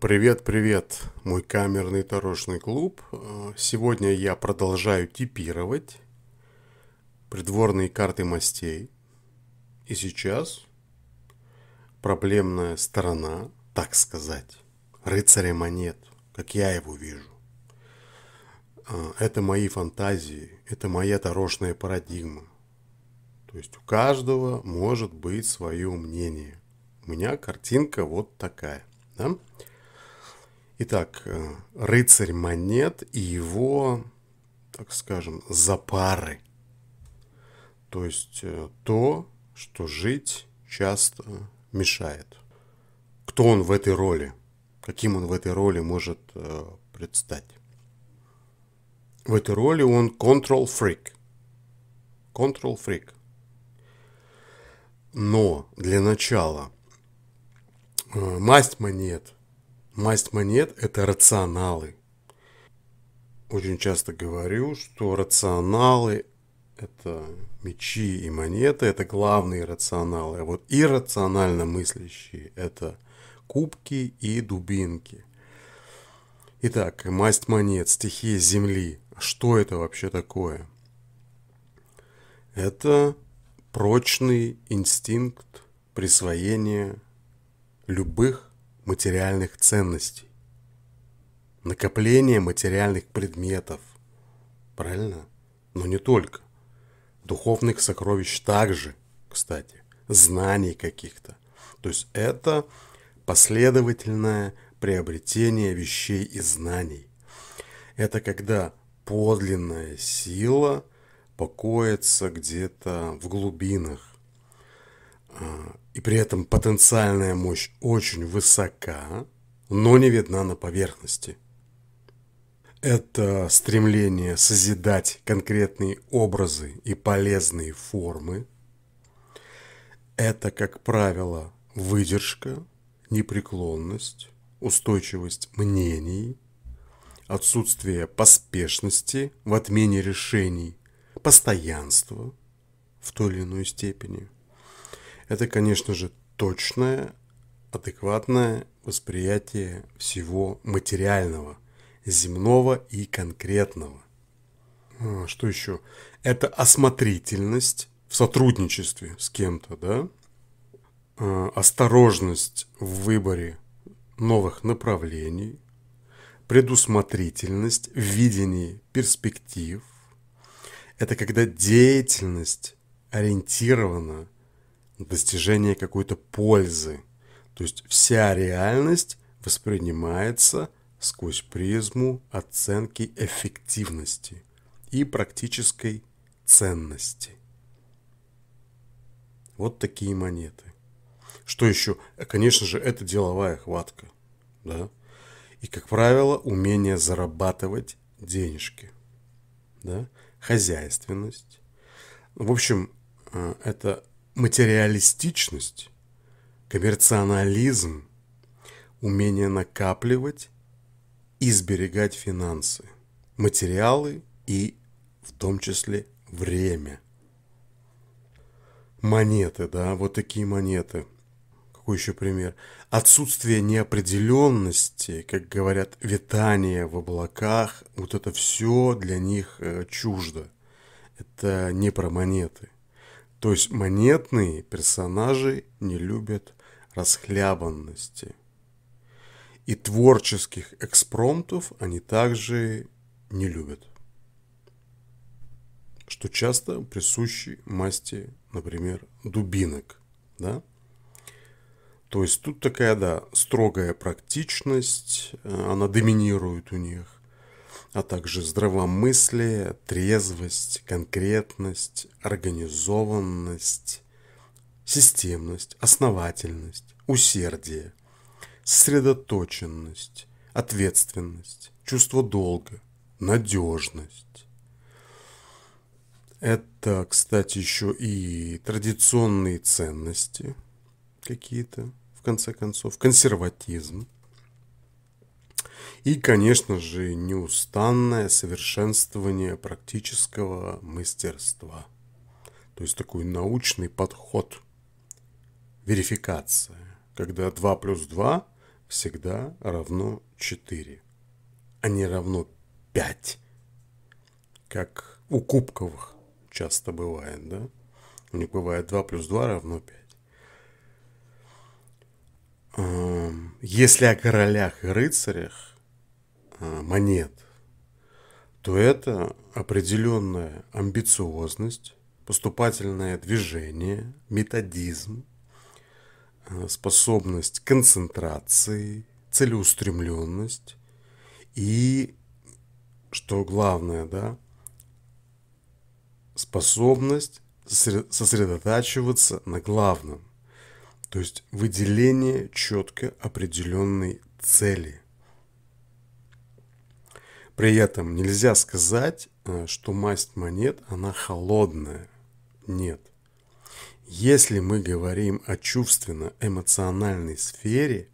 Привет-привет, э, мой камерный тарошный клуб. Э, сегодня я продолжаю типировать придворные карты мастей. И сейчас проблемная сторона, так сказать, рыцаря монет, как я его вижу. Э, это мои фантазии, это моя тарошная парадигма. То есть у каждого может быть свое мнение. У меня картинка вот такая – да? Итак, э, рыцарь монет и его, так скажем, запары. То есть э, то, что жить часто мешает. Кто он в этой роли? Каким он в этой роли может э, предстать? В этой роли он control freak. Control freak. Но для начала Э, масть монет. Масть монет – это рационалы. Очень часто говорю, что рационалы – это мечи и монеты, это главные рационалы. А вот иррационально мыслящие – это кубки и дубинки. Итак, масть монет, стихия Земли. Что это вообще такое? Это прочный инстинкт присвоения любых материальных ценностей. Накопление материальных предметов. Правильно? Но не только. Духовных сокровищ также, кстати. Знаний каких-то. То есть это последовательное приобретение вещей и знаний. Это когда подлинная сила покоится где-то в глубинах, и при этом потенциальная мощь очень высока, но не видна на поверхности. Это стремление созидать конкретные образы и полезные формы. Это, как правило, выдержка, непреклонность, устойчивость мнений, отсутствие поспешности в отмене решений, постоянство в той или иной степени – это, конечно же, точное, адекватное восприятие всего материального, земного и конкретного. А, что еще? Это осмотрительность в сотрудничестве с кем-то, да? А, осторожность в выборе новых направлений, предусмотрительность в видении перспектив. Это когда деятельность ориентирована – достижение какой-то пользы. То есть вся реальность воспринимается сквозь призму оценки эффективности и практической ценности. Вот такие монеты. Что еще? Конечно же, это деловая хватка. Да? И, как правило, умение зарабатывать денежки. Да? Хозяйственность. В общем, э, это материалистичность, коммерционализм, умение накапливать и сберегать финансы, материалы и в том числе время. Монеты, да, вот такие монеты. Какой еще пример? Отсутствие неопределенности, как говорят, витание в облаках, вот это все для них э, чуждо. Это не про монеты. То есть монетные персонажи не любят расхлябанности. И творческих экспромтов они также не любят. Что часто присущи масти, например, дубинок. Да? То есть тут такая, да, строгая практичность, э, она доминирует у них а также здравомыслие, трезвость, конкретность, организованность, системность, основательность, усердие, сосредоточенность, ответственность, чувство долга, надежность. Это, кстати, еще и традиционные ценности какие-то, в конце концов, консерватизм, и, конечно же, неустанное совершенствование практического мастерства. То есть такой научный подход, верификация, когда 2 плюс 2 всегда равно 4, а не равно 5, как у кубковых часто бывает, да? У них бывает 2 плюс 2 равно 5. Эм, если о королях и рыцарях, Э, монет, то это определенная амбициозность, поступательное движение, методизм, э, способность концентрации, целеустремленность и, что главное, да, способность сосредотачиваться на главном, то есть выделение четко определенной цели – при этом нельзя сказать, э, что масть монет, она холодная. Нет. Если мы говорим о чувственно-эмоциональной сфере,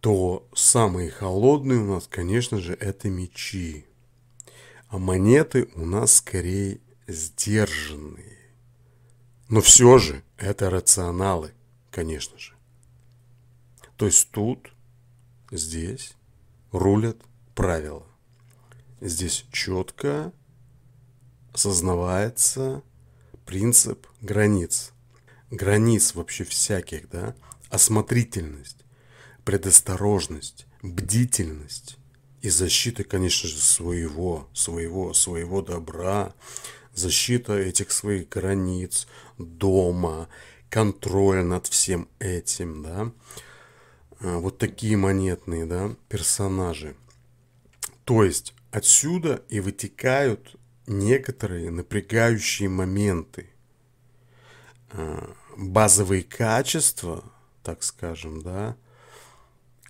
то самые холодные у нас, конечно же, это мечи. А монеты у нас скорее сдержанные. Но все же это рационалы, конечно же. То есть тут, здесь рулят правила. Здесь четко осознавается принцип границ. Границ вообще всяких, да? Осмотрительность, предосторожность, бдительность и защита, конечно же, своего, своего, своего добра, защита этих своих границ, дома, контроль над всем этим, да. А, вот такие монетные, да, персонажи. То есть Отсюда и вытекают некоторые напрягающие моменты. А, базовые качества, так скажем, да,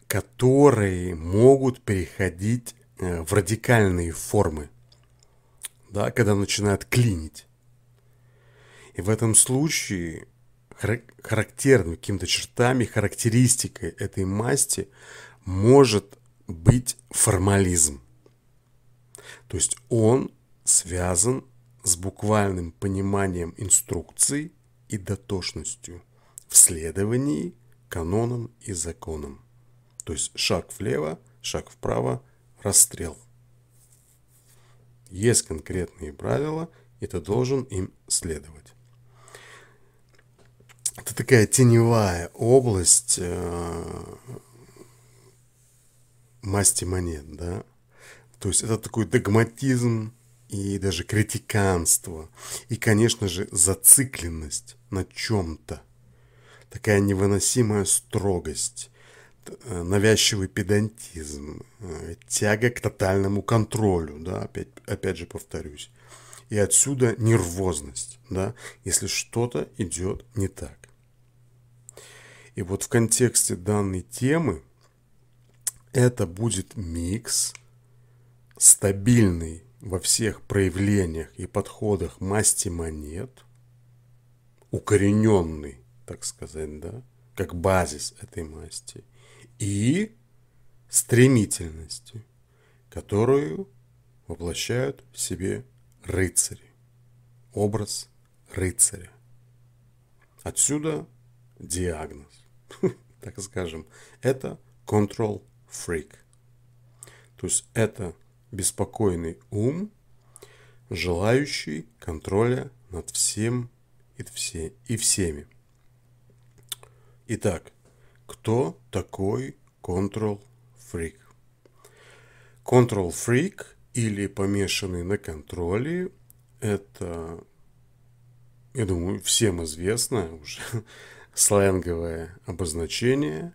которые могут переходить э, в радикальные формы, да, когда начинают клинить. И в этом случае характерными какими-то чертами, характеристикой этой масти может быть формализм. То есть он связан с буквальным пониманием инструкций и дотошностью в следовании канонам и законам. То есть шаг влево, шаг вправо, расстрел. Есть конкретные правила, и ты должен им следовать. Это такая теневая область э, масти монет, да, то есть это такой догматизм и даже критиканство. И, конечно же, зацикленность на чем-то. Такая невыносимая строгость, э, навязчивый педантизм, э, тяга к тотальному контролю, да, опять, опять же повторюсь. И отсюда нервозность, да, если что-то идет не так. И вот в контексте данной темы это будет микс – стабильный во всех проявлениях и подходах масти монет, укорененный, так сказать, да, как базис этой масти, и стремительности, которую воплощают в себе рыцари, образ рыцаря. Отсюда диагноз, так скажем, это control freak. То есть это беспокойный ум, желающий контроля над всем и, все, и всеми. Итак, кто такой Control Freak? Control Freak или помешанный на контроле – это, я думаю, всем известно уже сленговое обозначение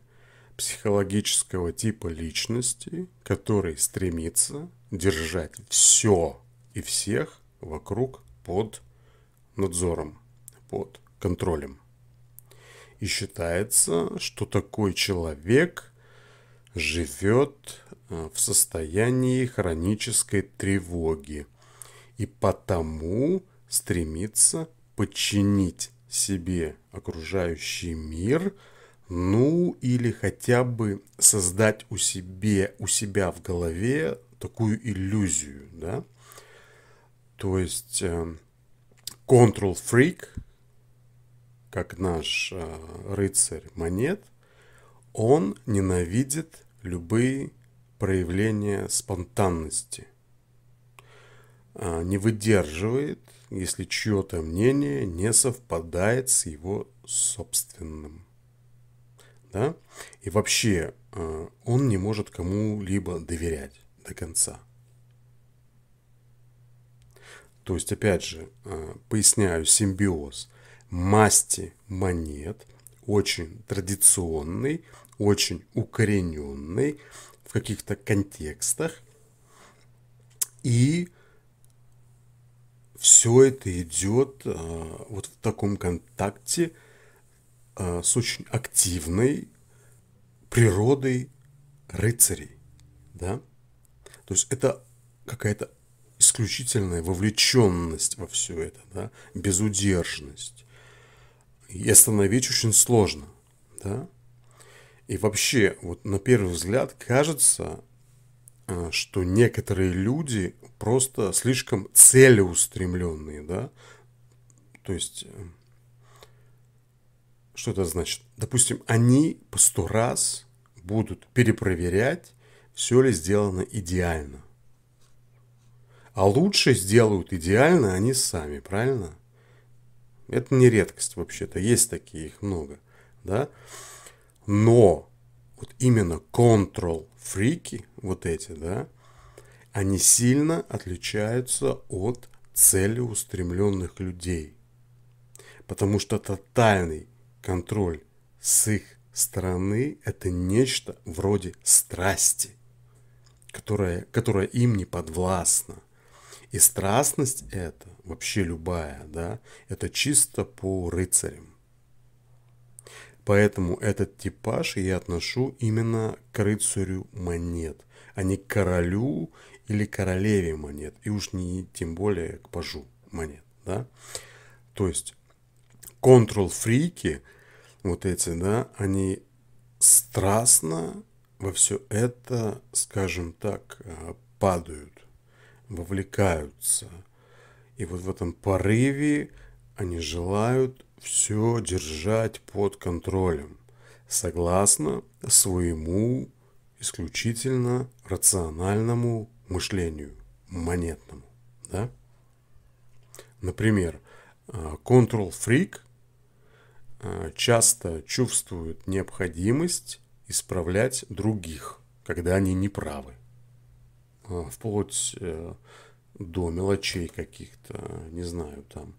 психологического типа личности, который стремится – держать все и всех вокруг под надзором, под контролем. И считается, что такой человек живет э, в состоянии хронической тревоги и потому стремится подчинить себе окружающий мир, ну или хотя бы создать у, себе, у себя в голове такую иллюзию, да. То есть control э, freak, как наш э, рыцарь монет, он ненавидит любые проявления спонтанности. А, не выдерживает, если чье-то мнение не совпадает с его собственным. Да? И вообще э, он не может кому-либо доверять до конца. То есть, опять же, э, поясняю, симбиоз масти монет очень традиционный, очень укорененный в каких-то контекстах. И все это идет э, вот в таком контакте э, с очень активной природой рыцарей. Да? То есть это какая-то исключительная вовлеченность во все это, да, безудержность. И остановить очень сложно, да. И вообще, вот на первый взгляд кажется, э, что некоторые люди просто слишком целеустремленные, да. То есть, э, что это значит? Допустим, они по сто раз будут перепроверять все ли сделано идеально. А лучше сделают идеально они сами, правильно? Это не редкость вообще-то, есть такие, их много, да? Но вот именно control-фрики, вот эти, да, они сильно отличаются от целеустремленных людей. Потому что тотальный контроль с их стороны – это нечто вроде страсти которая, которая им не подвластна. И страстность эта, вообще любая, да, это чисто по рыцарям. Поэтому этот типаж я отношу именно к рыцарю монет, а не к королю или королеве монет, и уж не тем более к пажу монет, да. То есть контрол-фрики, вот эти, да, они страстно во все это, скажем так, э, падают, вовлекаются. И вот в этом порыве они желают все держать под контролем, согласно своему исключительно рациональному мышлению, монетному. Да? Например, э, control freak э, часто чувствует необходимость исправлять других, когда они неправы, а, Вплоть э, до мелочей каких-то, не знаю, там,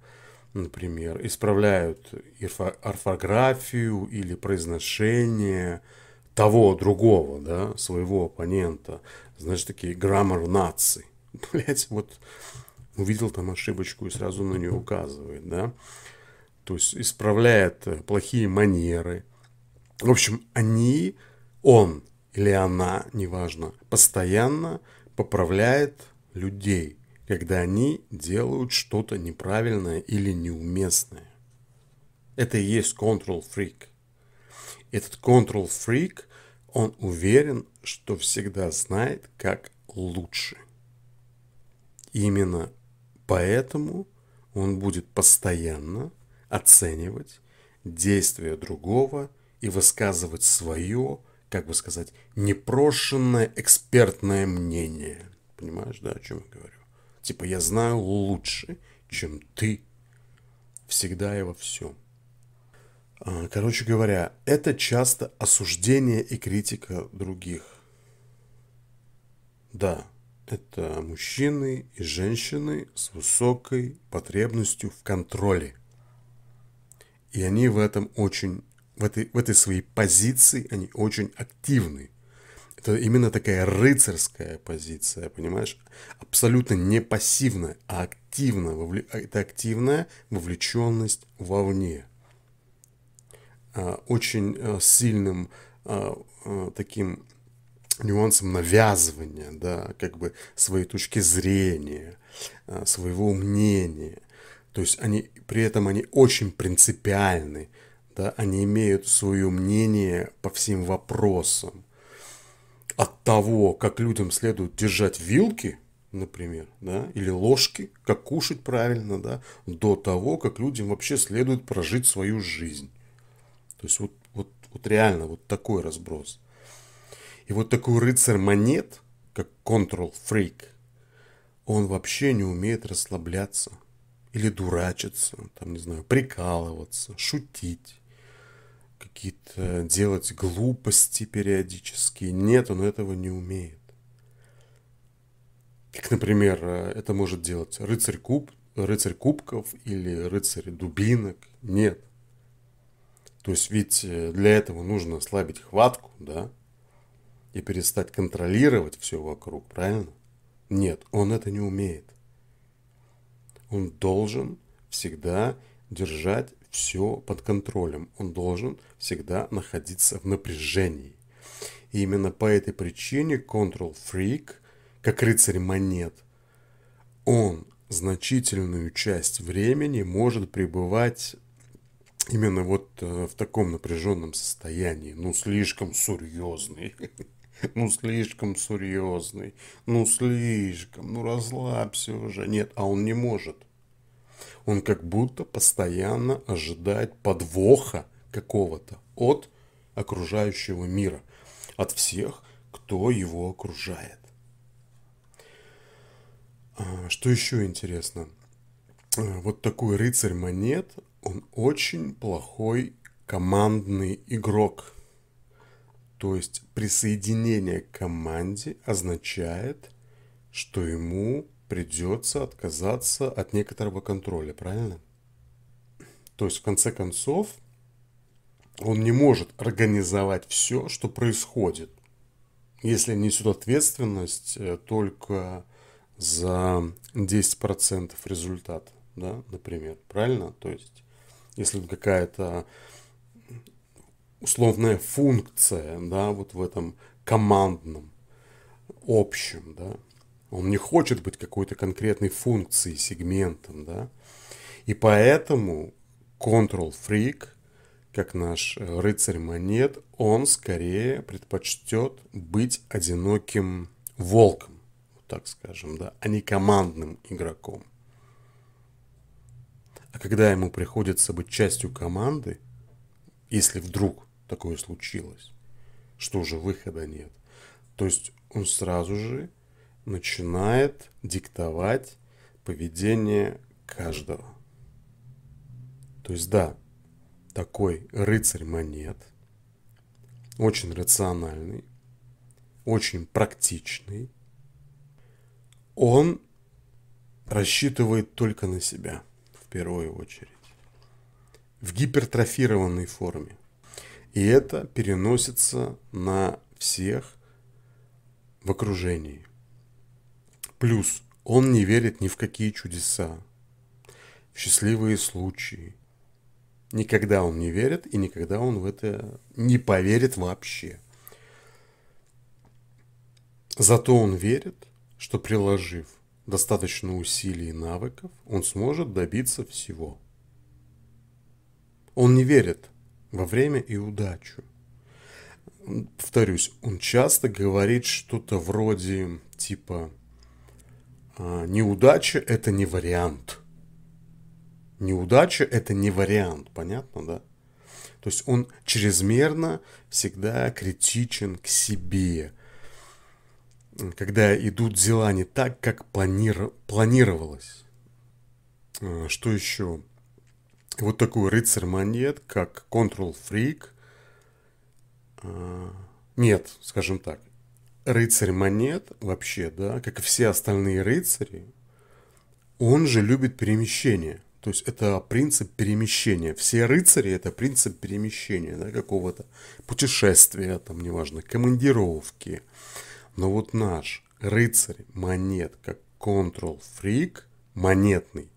например, исправляют орфографию или произношение того другого, да, своего оппонента. Знаешь, такие граммар нации. Блять, вот увидел там ошибочку и сразу на нее указывает, да. То есть исправляет э, плохие манеры, в общем, они, он или она, неважно, постоянно поправляет людей, когда они делают что-то неправильное или неуместное. Это и есть control freak. Этот control freak, он уверен, что всегда знает, как лучше. Именно поэтому он будет постоянно оценивать действия другого – и высказывать свое, как бы сказать, непрошенное экспертное мнение. Понимаешь, да, о чем я говорю? Типа, я знаю лучше, чем ты. Всегда и во всем. А, короче говоря, это часто осуждение и критика других. Да, это мужчины и женщины с высокой потребностью в контроле. И они в этом очень в этой, в этой своей позиции они очень активны. Это именно такая рыцарская позиция, понимаешь? Абсолютно не пассивная, а активная. А, это активная вовлеченность вовне. А, очень а, сильным таким нюансом навязывания, да, как бы своей точки зрения, своего мнения. То есть они, при этом они очень принципиальны да, они имеют свое мнение по всем вопросам. От того, как людям следует держать вилки, например, да, или ложки, как кушать правильно, да, до того, как людям вообще следует прожить свою жизнь. То есть вот, вот, вот реально вот такой разброс. И вот такой рыцарь монет, как Control Freak, он вообще не умеет расслабляться или дурачиться, там, не знаю, прикалываться, шутить какие-то э, делать глупости периодически. Нет, он этого не умеет. Как, например, э, это может делать рыцарь, куб, рыцарь кубков или рыцарь дубинок. Нет. То есть ведь э, для этого нужно ослабить хватку, да? И перестать контролировать все вокруг, правильно? Нет, он это не умеет. Он должен всегда держать все под контролем. Он должен всегда находиться в напряжении. И именно по этой причине Control Freak, как рыцарь монет, он значительную часть времени может пребывать именно вот э, в таком напряженном состоянии. Ну, слишком серьезный. Ну, слишком серьезный. Ну, слишком. Ну, расслабься уже. Нет, а он не может. Он как будто постоянно ожидает подвоха какого-то от окружающего мира, от всех, кто его окружает. А, что еще интересно? А, вот такой рыцарь монет, он очень плохой командный игрок. То есть присоединение к команде означает, что ему придется отказаться от некоторого контроля, правильно? То есть, в конце концов, он не может организовать все, что происходит, если несет ответственность э, только за 10% результата, да, например, правильно? То есть, если какая-то условная функция, да, вот в этом командном, общем, да, он не хочет быть какой-то конкретной функцией, сегментом, да. И поэтому Control Freak, как наш э, рыцарь монет, он скорее предпочтет быть одиноким волком, так скажем, да, а не командным игроком. А когда ему приходится быть частью команды, если вдруг такое случилось, что уже выхода нет, то есть он сразу же начинает диктовать поведение каждого. То есть да, такой рыцарь монет, очень рациональный, очень практичный, он рассчитывает только на себя в первую очередь, в гипертрофированной форме. И это переносится на всех в окружении. Плюс он не верит ни в какие чудеса, в счастливые случаи. Никогда он не верит и никогда он в это не поверит вообще. Зато он верит, что приложив достаточно усилий и навыков, он сможет добиться всего. Он не верит во время и удачу. Повторюсь, он часто говорит что-то вроде типа а, неудача – это не вариант. Неудача – это не вариант, понятно, да? То есть он чрезмерно всегда критичен к себе, когда идут дела не так, как планир... планировалось. А, что еще? Вот такой рыцарь монет, как Control Freak. А, нет, скажем так, рыцарь монет вообще, да, как и все остальные рыцари, он же любит перемещение. То есть это принцип перемещения. Все рыцари это принцип перемещения, да, какого-то путешествия, там, неважно, командировки. Но вот наш рыцарь монет, как control фрик монетный,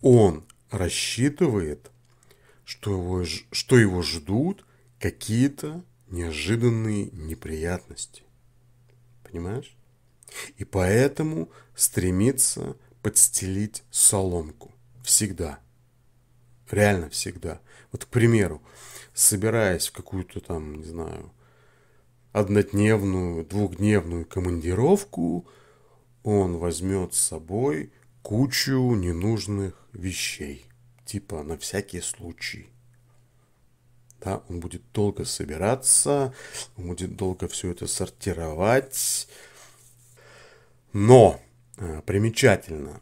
он рассчитывает, что его, что его ждут какие-то неожиданные неприятности понимаешь? И поэтому стремится подстелить соломку. Всегда. Реально всегда. Вот, к примеру, собираясь в какую-то там, не знаю, однодневную, двухдневную командировку, он возьмет с собой кучу ненужных вещей. Типа на всякий случай да, он будет долго собираться, он будет долго все это сортировать. Но э, примечательно,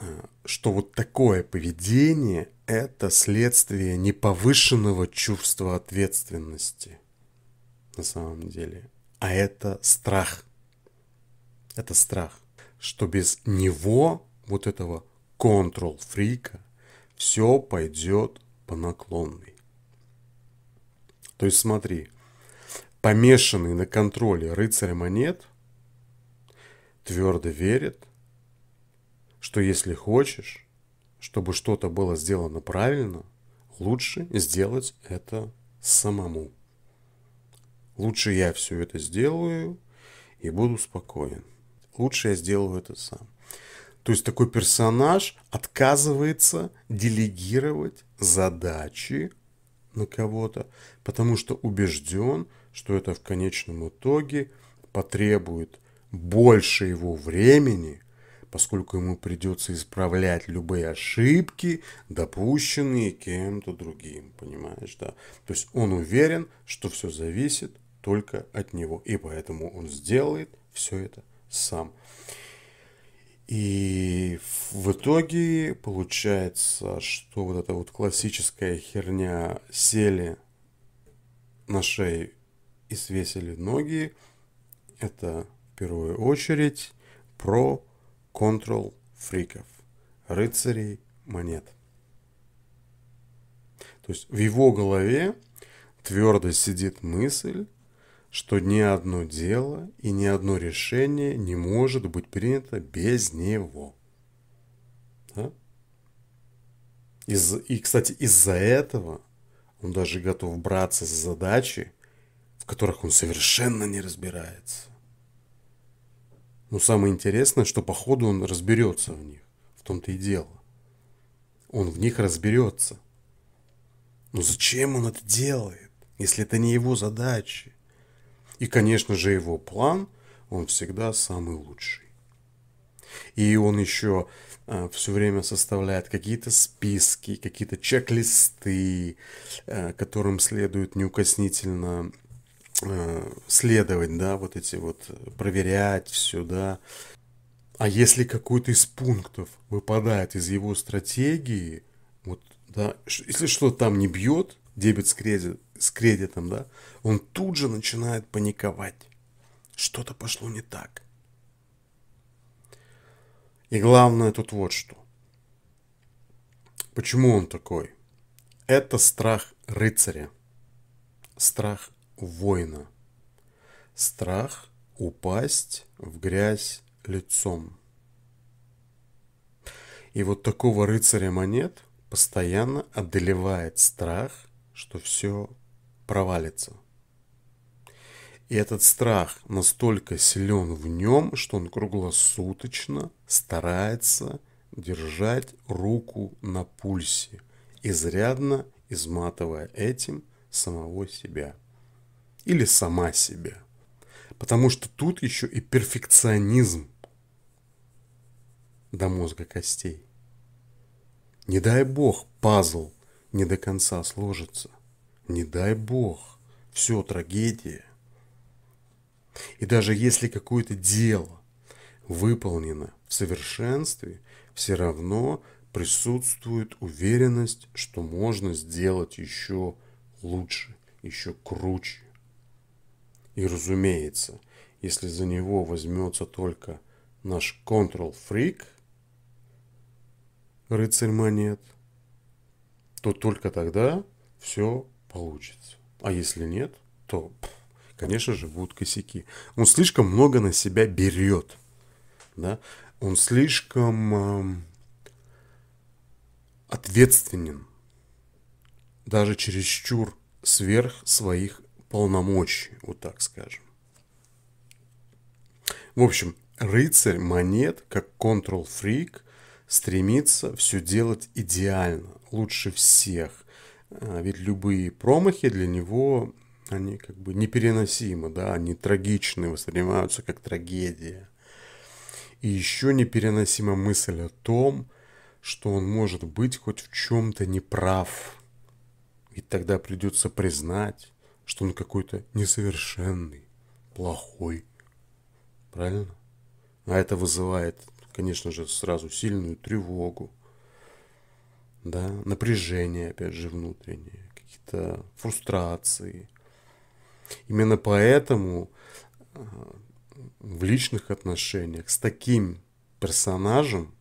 э, что вот такое поведение – это следствие неповышенного чувства ответственности на самом деле, а это страх. Это страх, что без него, вот этого контрол-фрика, все пойдет по наклонной. То есть смотри, помешанный на контроле рыцарь монет твердо верит, что если хочешь, чтобы что-то было сделано правильно, лучше сделать это самому. Лучше я все это сделаю и буду спокоен. Лучше я сделаю это сам. То есть такой персонаж отказывается делегировать задачи на кого-то, потому что убежден, что это в конечном итоге потребует больше его времени, поскольку ему придется исправлять любые ошибки, допущенные кем-то другим, понимаешь, да? То есть он уверен, что все зависит только от него, и поэтому он сделает все это сам. И в итоге получается, что вот эта вот классическая херня сели на шею и свесили ноги, это в первую очередь про контрол фриков, рыцарей монет. То есть в его голове твердо сидит мысль, что ни одно дело и ни одно решение не может быть принято без него. Да? Из, и, кстати, из-за этого он даже готов браться за задачи, в которых он совершенно не разбирается. Но самое интересное, что по ходу он разберется в них. В том-то и дело. Он в них разберется. Но зачем он это делает, если это не его задачи? И, конечно же, его план, он всегда самый лучший. И он еще э, все время составляет какие-то списки, какие-то чек-листы, э, которым следует неукоснительно э, следовать, да, вот эти вот, проверять все, да. А если какой-то из пунктов выпадает из его стратегии, вот, да, если что там не бьет, дебет с кредит, с кредитом, да, он тут же начинает паниковать. Что-то пошло не так. И главное тут вот что. Почему он такой? Это страх рыцаря, страх воина, страх упасть в грязь лицом. И вот такого рыцаря монет постоянно одолевает страх, что все провалится. И этот страх настолько силен в нем, что он круглосуточно старается держать руку на пульсе, изрядно изматывая этим самого себя. Или сама себя. Потому что тут еще и перфекционизм до мозга костей. Не дай бог пазл не до конца сложится. Не дай бог. Все, трагедия. И даже если какое-то дело выполнено в совершенстве, все равно присутствует уверенность, что можно сделать еще лучше, еще круче. И разумеется, если за него возьмется только наш контрол-фрик, рыцарь монет, то только тогда все получится. А если нет, то, конечно же, будут косяки. Он слишком много на себя берет. Да? Он слишком э, ответственен. Даже чересчур сверх своих полномочий, вот так скажем. В общем, рыцарь монет, как control фрик стремится все делать идеально, лучше всех а, ведь любые промахи для него, они как бы непереносимы, да, они трагичны, воспринимаются как трагедия. И еще непереносима мысль о том, что он может быть хоть в чем-то неправ. Ведь тогда придется признать, что он какой-то несовершенный, плохой. Правильно? А это вызывает, конечно же, сразу сильную тревогу да, напряжение, опять же, внутреннее, какие-то фрустрации. Именно поэтому э, в личных отношениях с таким персонажем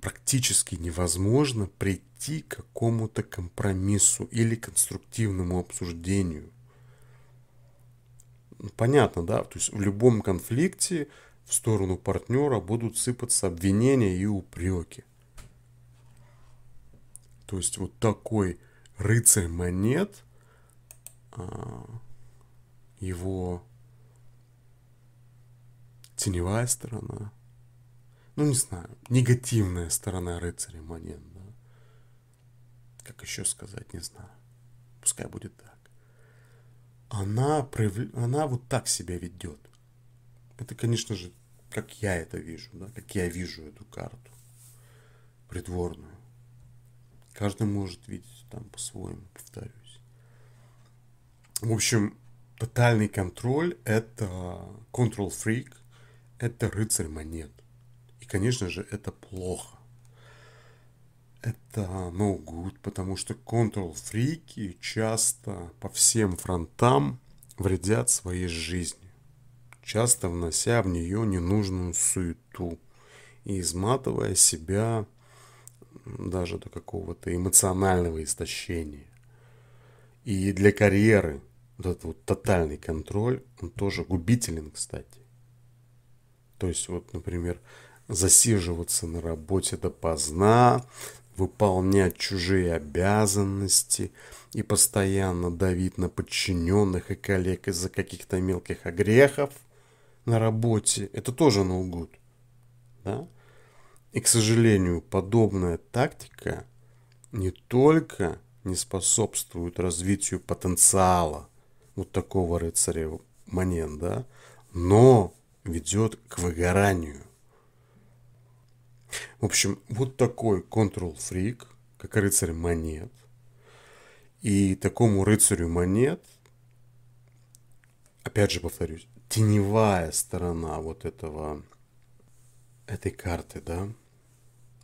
практически невозможно прийти к какому-то компромиссу или конструктивному обсуждению. Ну, понятно, да? То есть в любом конфликте в сторону партнера будут сыпаться обвинения и упреки. То есть вот такой рыцарь монет, а, его теневая сторона, ну не знаю, негативная сторона рыцаря монет, да? как еще сказать, не знаю, пускай будет так. Она, прояв... она вот так себя ведет. Это, конечно же, как я это вижу, да, как я вижу эту карту придворную. Каждый может видеть там по-своему, повторюсь. В общем, тотальный контроль – это control freak, это рыцарь монет. И, конечно же, это плохо. Это no good, потому что control фрики часто по всем фронтам вредят своей жизни, часто внося в нее ненужную суету и изматывая себя даже до какого-то эмоционального истощения. И для карьеры вот этот вот тотальный контроль, он тоже губителен, кстати. То есть вот, например, засиживаться на работе допоздна, выполнять чужие обязанности и постоянно давить на подчиненных и коллег из-за каких-то мелких огрехов на работе, это тоже ноугуд. Да? И, к сожалению, подобная тактика не только не способствует развитию потенциала вот такого рыцаря Манен, да, но ведет к выгоранию. В общем, вот такой контрол-фрик, как рыцарь монет, и такому рыцарю монет, опять же повторюсь, теневая сторона вот этого этой карты, да,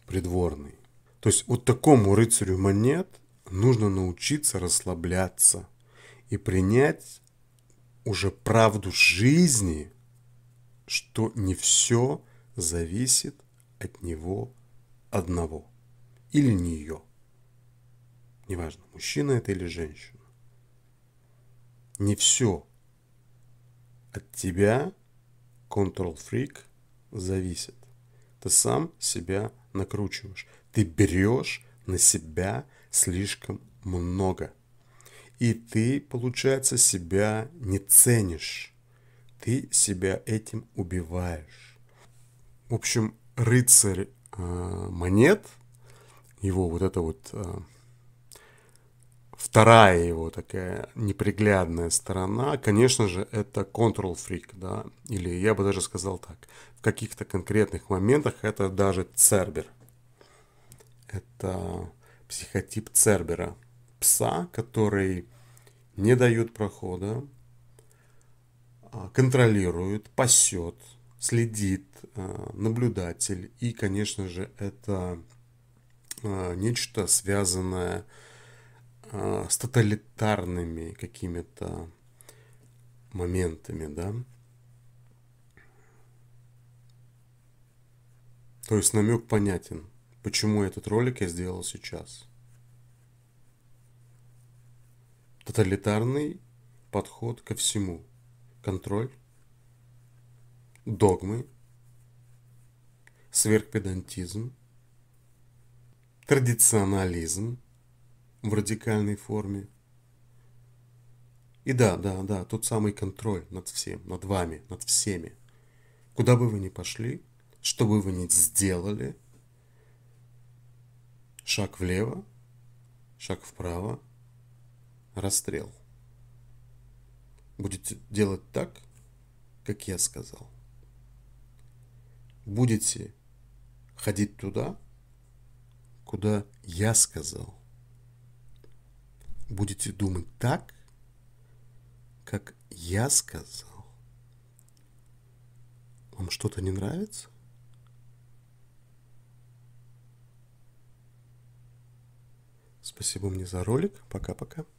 придворный. То есть вот такому рыцарю монет нужно научиться расслабляться и принять уже правду жизни, что не все зависит от него одного или нее. Неважно, мужчина это или женщина. Не все от тебя, control freak, зависит ты сам себя накручиваешь. Ты берешь на себя слишком много. И ты, получается, себя не ценишь. Ты себя этим убиваешь. В общем, рыцарь э, монет, его вот это вот э, Вторая его такая неприглядная сторона, конечно же, это control freak, да, или я бы даже сказал так, в каких-то конкретных моментах это даже цербер. Это психотип цербера, пса, который не дает прохода, а, контролирует, пасет, следит, а, наблюдатель. И, конечно же, это а, нечто связанное с э, с тоталитарными какими-то моментами, да. То есть намек понятен, почему этот ролик я сделал сейчас. Тоталитарный подход ко всему. Контроль, догмы, сверхпедантизм, традиционализм – в радикальной форме. И да, да, да, тот самый контроль над всем, над вами, над всеми. Куда бы вы ни пошли, что бы вы ни сделали, шаг влево, шаг вправо, расстрел. Будете делать так, как я сказал. Будете ходить туда, куда я сказал будете думать так, как я сказал. Вам что-то не нравится? Спасибо мне за ролик. Пока-пока.